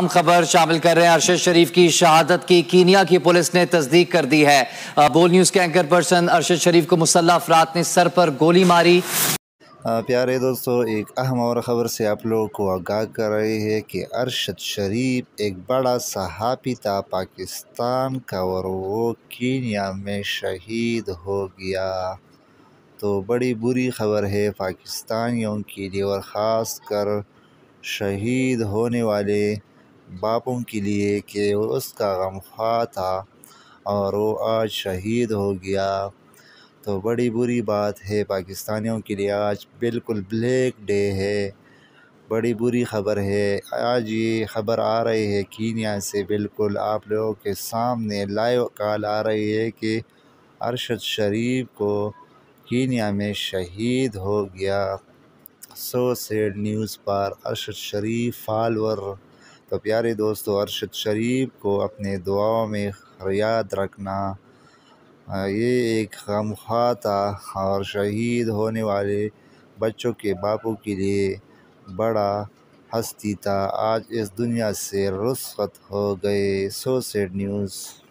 अहम खबर शामिल कर रहे हैं अरशद शरीफ की शहादत की कीनिया की पुलिस ने तस्दीक कर दी है बोल न्यूज़ के एंकर पर्सन अरशद शरीफ को मुसल्ह अफराद ने सर पर गोली मारी प्यारे दोस्तों एक अहम और ख़बर से आप लोगों को आगाह कर रहे हैं कि अरशद शरीफ एक बड़ा सहाफ़ी था पाकिस्तान का और वो कीनिया में शहीद हो गया तो बड़ी बुरी खबर है पाकिस्तानियों के लिए और ख़ास कर शहीद होने वाले बापों के लिए कि उसका गम था और वो आज शहीद हो गया तो बड़ी बुरी बात है पाकिस्तानियों के लिए आज बिल्कुल ब्लैक डे है बड़ी बुरी खबर है आज ये ख़बर आ रही है कीनिया से बिल्कुल आप लोगों के सामने लाइव कॉल आ रही है कि अरशद शरीफ को कीनिया में शहीद हो गया सो सेड न्यूज़ पर अरशद शरीफ फॉलोअर तो प्यारे दोस्तों अरशद शरीफ को अपने दुआओं में याद रखना ये एक गम था और शहीद होने वाले बच्चों के बापों के लिए बड़ा हस्ती था आज इस दुनिया से रुस्वत हो गए सो सेड न्यूज़